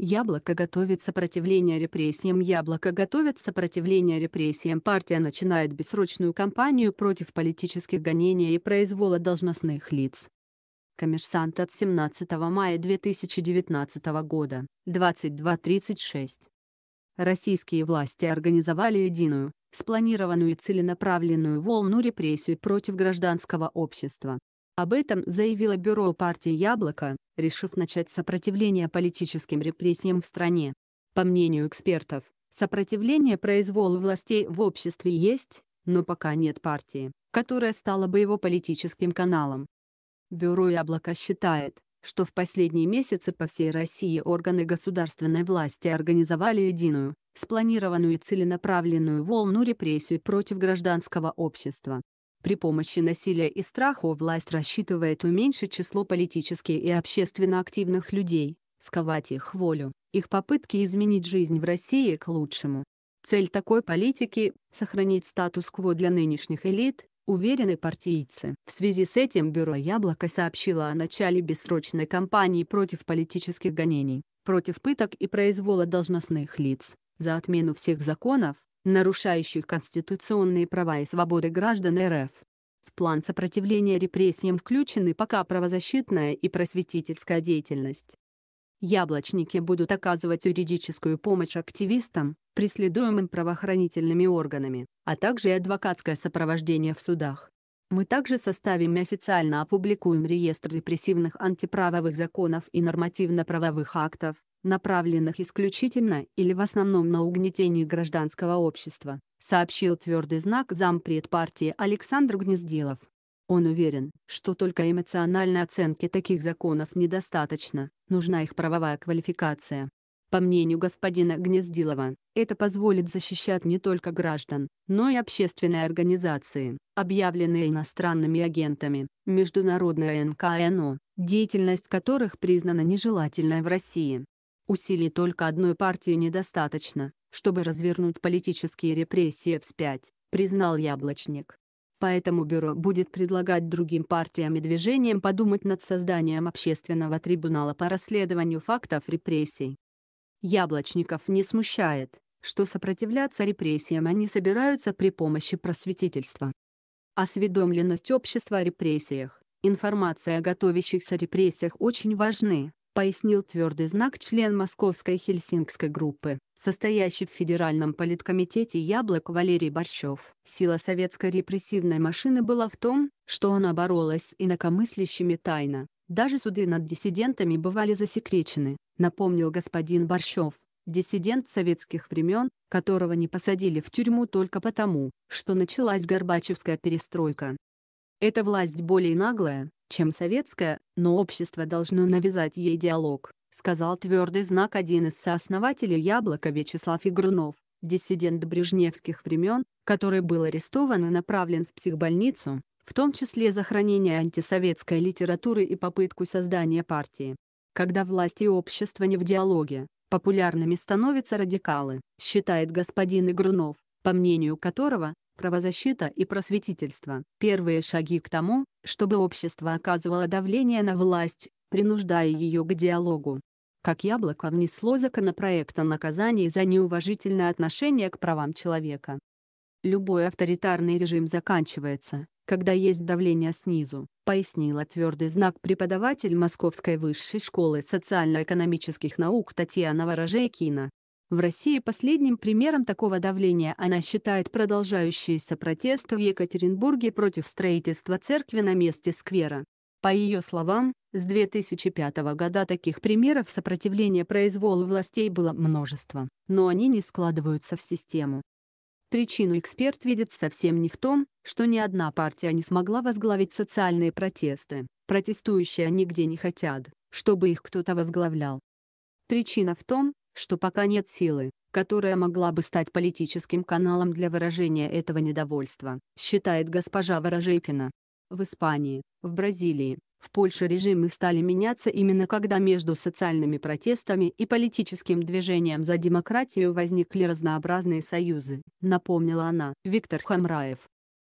Яблоко готовит сопротивление репрессиям. Яблоко готовит сопротивление репрессиям. Партия начинает бессрочную кампанию против политических гонений и произвола должностных лиц. Коммерсант от 17 мая 2019 года, 22.36. Российские власти организовали единую, спланированную и целенаправленную волну репрессий против гражданского общества. Об этом заявило бюро партии «Яблоко», решив начать сопротивление политическим репрессиям в стране. По мнению экспертов, сопротивление произволу властей в обществе есть, но пока нет партии, которая стала бы его политическим каналом. Бюро «Яблоко» считает, что в последние месяцы по всей России органы государственной власти организовали единую, спланированную и целенаправленную волну репрессий против гражданского общества. При помощи насилия и страха власть рассчитывает уменьшить число политически и общественно активных людей, сковать их волю, их попытки изменить жизнь в России к лучшему. Цель такой политики – сохранить статус-кво для нынешних элит, уверены партийцы. В связи с этим бюро «Яблоко» сообщило о начале бессрочной кампании против политических гонений, против пыток и произвола должностных лиц, за отмену всех законов, нарушающих конституционные права и свободы граждан РФ. В план сопротивления репрессиям включены пока правозащитная и просветительская деятельность. Яблочники будут оказывать юридическую помощь активистам, преследуемым правоохранительными органами, а также и адвокатское сопровождение в судах. Мы также составим и официально опубликуем реестр репрессивных антиправовых законов и нормативно-правовых актов, направленных исключительно или в основном на угнетение гражданского общества, сообщил твердый знак зампред партии Александр Гнездилов. Он уверен, что только эмоциональной оценки таких законов недостаточно, нужна их правовая квалификация. По мнению господина Гнездилова, это позволит защищать не только граждан, но и общественные организации, объявленные иностранными агентами, международное НКНО, деятельность которых признана нежелательной в России. Усилий только одной партии недостаточно, чтобы развернуть политические репрессии вспять, признал Яблочник. Поэтому бюро будет предлагать другим партиям и движениям подумать над созданием общественного трибунала по расследованию фактов репрессий, Яблочников не смущает, что сопротивляться репрессиям они собираются при помощи просветительства. Осведомленность общества о репрессиях, информация о готовящихся репрессиях очень важны, пояснил твердый знак член Московской Хельсинкской группы, состоящий в Федеральном политкомитете «Яблок» Валерий Борщев. Сила советской репрессивной машины была в том, что она боролась с инакомыслящими тайно, даже суды над диссидентами бывали засекречены, напомнил господин Борщов, диссидент советских времен, которого не посадили в тюрьму только потому, что началась Горбачевская перестройка. Эта власть более наглая, чем советская, но общество должно навязать ей диалог, сказал твердый знак один из сооснователей «Яблока» Вячеслав Игрунов, диссидент брежневских времен, который был арестован и направлен в психбольницу, в том числе за хранение антисоветской литературы и попытку создания партии. Когда власть и общество не в диалоге, популярными становятся радикалы, считает господин Игрунов, по мнению которого, правозащита и просветительство – первые шаги к тому, чтобы общество оказывало давление на власть, принуждая ее к диалогу. Как яблоко внесло законопроект о наказании за неуважительное отношение к правам человека. Любой авторитарный режим заканчивается, когда есть давление снизу, пояснила твердый знак преподаватель Московской высшей школы социально-экономических наук Татьяна Ворожейкина. В России последним примером такого давления она считает продолжающиеся протесты в Екатеринбурге против строительства церкви на месте сквера. По ее словам, с 2005 года таких примеров сопротивления произволу властей было множество, но они не складываются в систему, Причину эксперт видит совсем не в том, что ни одна партия не смогла возглавить социальные протесты, протестующие нигде не хотят, чтобы их кто-то возглавлял. Причина в том, что пока нет силы, которая могла бы стать политическим каналом для выражения этого недовольства, считает госпожа Ворожейкина. В Испании, в Бразилии, в Польше режимы стали меняться именно когда между социальными протестами и политическим движением за демократию возникли разнообразные союзы, напомнила она. Виктор Хамраев